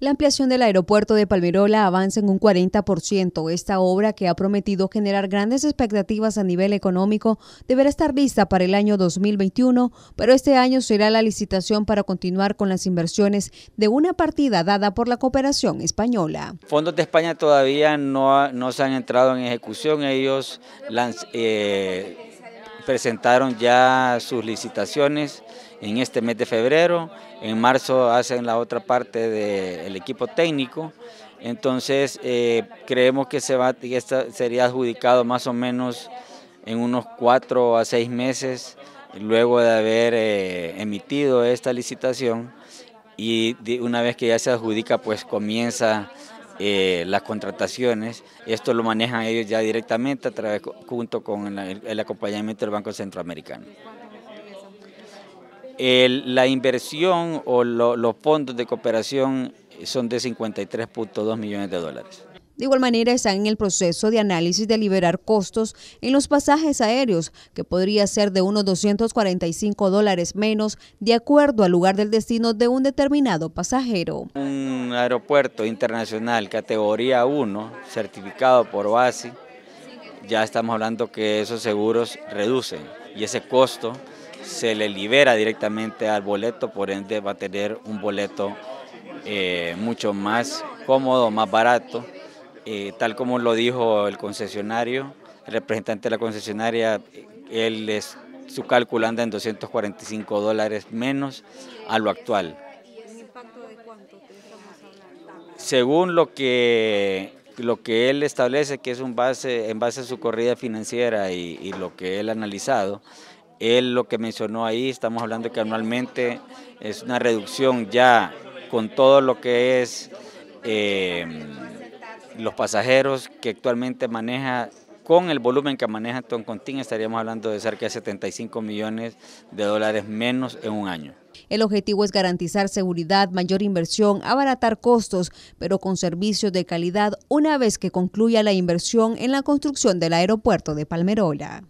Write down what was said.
La ampliación del aeropuerto de Palmerola avanza en un 40%. Esta obra, que ha prometido generar grandes expectativas a nivel económico, deberá estar lista para el año 2021, pero este año será la licitación para continuar con las inversiones de una partida dada por la cooperación española. Fondos de España todavía no, no se han entrado en ejecución. Ellos eh, presentaron ya sus licitaciones en este mes de febrero, en marzo hacen la otra parte del equipo técnico, entonces eh, creemos que se va, sería adjudicado más o menos en unos cuatro a seis meses luego de haber eh, emitido esta licitación y una vez que ya se adjudica pues comienza eh, las contrataciones, esto lo manejan ellos ya directamente a través, junto con el acompañamiento del Banco Centroamericano la inversión o los fondos de cooperación son de 53.2 millones de dólares. De igual manera, están en el proceso de análisis de liberar costos en los pasajes aéreos, que podría ser de unos 245 dólares menos de acuerdo al lugar del destino de un determinado pasajero. Un aeropuerto internacional categoría 1, certificado por OASI ya estamos hablando que esos seguros reducen y ese costo se le libera directamente al boleto, por ende va a tener un boleto eh, mucho más cómodo, más barato. Eh, tal como lo dijo el concesionario, el representante de la concesionaria, él es, su cálculo anda en 245 dólares menos a lo actual. Según lo que lo que él establece que es un base en base a su corrida financiera y lo que él ha analizado, él lo que mencionó ahí, estamos hablando que anualmente es una reducción ya con todo lo que es eh, los pasajeros que actualmente maneja, con el volumen que maneja Contín estaríamos hablando de cerca de 75 millones de dólares menos en un año. El objetivo es garantizar seguridad, mayor inversión, abaratar costos, pero con servicios de calidad una vez que concluya la inversión en la construcción del aeropuerto de Palmerola.